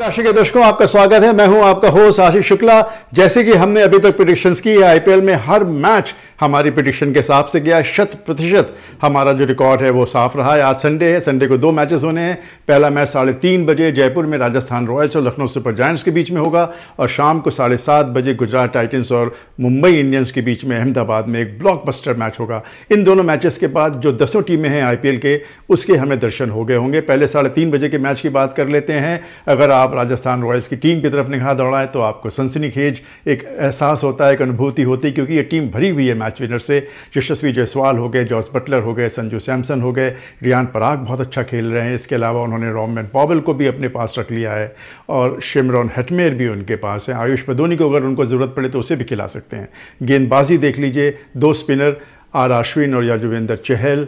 राशि के दर्शकों आपका स्वागत है मैं हूं आपका होस्ट आशीष शुक्ला जैसे कि हमने अभी तक प्रोडिक्शन की है आईपीएल में हर मैच हमारी पिटिशन के हिसाब से गया शत प्रतिशत हमारा जो रिकॉर्ड है वो साफ रहा है आज संडे है संडे को दो मैचेस होने हैं पहला मैच साढ़े तीन बजे जयपुर में राजस्थान रॉयल्स और लखनऊ सुपर जायंट्स के बीच में होगा और शाम को साढ़े सात बजे गुजरात टाइटन्स और मुंबई इंडियंस के बीच में अहमदाबाद में एक ब्लॉकबस्टर मैच होगा इन दोनों मैचेस के बाद जो दसों टीमें हैं आई के उसके हमें दर्शन हो गए होंगे पहले साढ़े तीन बजे के मैच की बात कर लेते हैं अगर आप राजस्थान रॉयल्स की टीम की तरफ निगाह दौड़ाएं तो आपको सनसनीखेज एक एहसास होता है एक अनुभूति होती है क्योंकि ये टीम भरी हुई है मैच मैच विनर से यशस्वी जयसवाल हो गए जॉस बटलर हो गए संजू सैमसन हो गए रियान पराग बहुत अच्छा खेल रहे हैं इसके अलावा उन्होंने रोमन पॉबल को भी अपने पास रख लिया है और शिमरॉन हेटमेर भी उनके पास है आयुष बदोनी को अगर उनको ज़रूरत पड़े तो उसे भी खिला सकते हैं गेंदबाजी देख लीजिए दो स्पिनर आर आश्विन और याजुवेंद्र चहल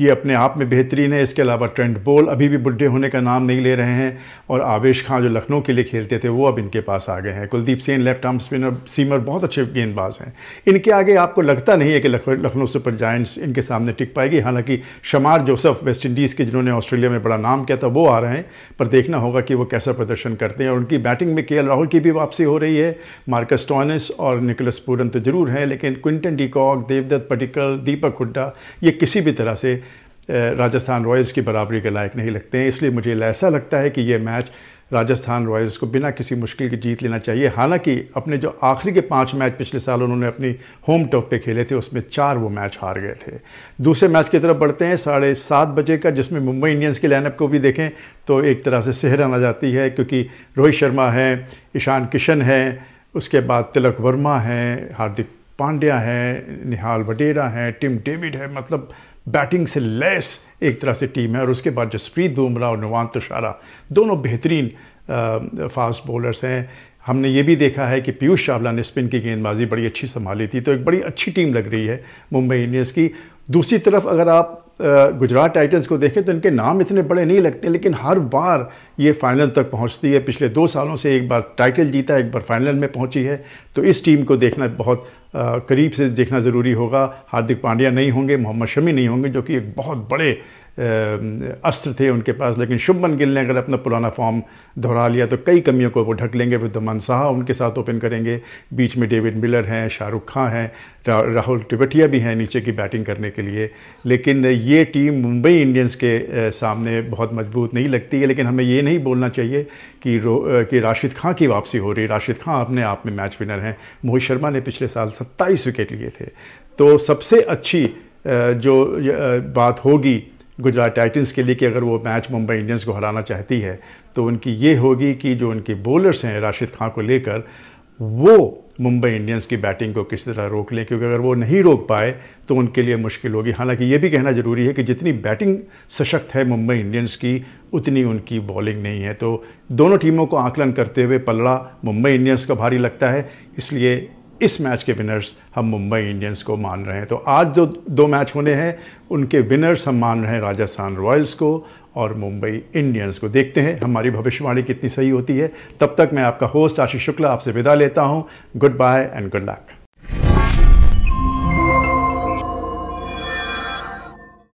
ये अपने आप में बेहतरीन है इसके अलावा ट्रेंड बोल अभी भी बुढ़े होने का नाम नहीं ले रहे हैं और आवेश खां जो लखनऊ के लिए खेलते थे वो अब इनके पास आ गए हैं Kuldeep Sen left arm spinner seamer बहुत अच्छे गेंदबाज हैं इनके आगे आपको लगता नहीं है कि लखनऊ सुपर जायंट्स इनके सामने टिक पाएगी हालांकि शमार जोसफ वेस्ट इंडीज़ के जिन्होंने ऑस्ट्रेलिया में बड़ा नाम किया था वो आ रहे हैं पर देखना होगा कि वो कैसा प्रदर्शन करते हैं और उनकी बैटिंग में के राहुल की भी वापसी हो रही है मार्कस टॉनिस और निकोलस पूरन तो जरूर हैं लेकिन क्विंटन डीकॉक देवदत्त पटिकल दीपक हुड्डा ये किसी भी तरह से राजस्थान रॉयल्स की बराबरी के लायक नहीं लगते हैं इसलिए मुझे ऐसा लगता है कि ये मैच राजस्थान रॉयल्स को बिना किसी मुश्किल के जीत लेना चाहिए हालांकि अपने जो आखिरी के पाँच मैच पिछले साल उन्होंने अपनी होम टर्फ पे खेले थे उसमें चार वो मैच हार गए थे दूसरे मैच की तरफ बढ़ते हैं साढ़े सात बजे का जिसमें मुंबई इंडियंस की लाइनअप को भी देखें तो एक तरह से सेहरन आ जाती है क्योंकि रोहित शर्मा है ईशान किशन है उसके बाद तिलक वर्मा हैं हार्दिक पांड्या हैं निहाल वडेरा हैं टिम डेविड है मतलब बैटिंग से लेस एक तरह से टीम है और उसके बाद जसप्रीत बुमराह और नवान तुशारा दोनों बेहतरीन फास्ट बॉलर्स हैं हमने ये भी देखा है कि पीयूष चावला ने स्पिन की गेंदबाजी बड़ी अच्छी संभाली थी तो एक बड़ी अच्छी टीम लग रही है मुंबई इंडियंस की दूसरी तरफ अगर आप गुजरात टाइटन्स को देखें तो इनके नाम इतने बड़े नहीं लगते लेकिन हर बार ये फाइनल तक पहुंचती है पिछले दो सालों से एक बार टाइटल जीता एक बार फाइनल में पहुंची है तो इस टीम को देखना बहुत करीब से देखना ज़रूरी होगा हार्दिक पांड्या नहीं होंगे मोहम्मद शमी नहीं होंगे जो कि एक बहुत बड़े अस्त्र थे उनके पास लेकिन शुभमन गिल ने अगर अपना पुराना फॉर्म दोहरा लिया तो कई कमियों को वो ढक लेंगे विद्यमान साहा उनके साथ ओपन करेंगे बीच में डेविड मिलर हैं शाहरुख खां हैं राहुल टिवटिया भी हैं नीचे की बैटिंग करने के लिए लेकिन ये टीम मुंबई इंडियंस के सामने बहुत मजबूत नहीं लगती है लेकिन हमें ये नहीं बोलना चाहिए कि कि राशिद खां की वापसी हो रही राशिद खां अपने आप में मैच विनर हैं मोहित शर्मा ने पिछले साल सत्ताईस विकेट लिए थे तो सबसे अच्छी जो बात होगी गुजरात टाइटंस के लिए कि अगर वो मैच मुंबई इंडियंस को हराना चाहती है तो उनकी ये होगी कि जो उनके बॉलर्स हैं राशिद खां को लेकर वो मुंबई इंडियंस की बैटिंग को किसी तरह रोक लें क्योंकि अगर वो नहीं रोक पाए तो उनके लिए मुश्किल होगी हालांकि ये भी कहना ज़रूरी है कि जितनी बैटिंग सशक्त है मुंबई इंडियंस की उतनी उनकी बॉलिंग नहीं है तो दोनों टीमों को आकलन करते हुए पलड़ा मुंबई इंडियंस का भारी लगता है इसलिए इस मैच के विनर्स हम मुंबई इंडियंस को मान रहे हैं तो आज जो दो मैच होने हैं उनके विनर्स हम मान रहे हैं राजस्थान रॉयल्स को और मुंबई इंडियंस को देखते हैं हमारी भविष्यवाणी कितनी सही होती है तब तक मैं आपका होस्ट आशीष शुक्ला आपसे विदा लेता हूँ goodbye and good luck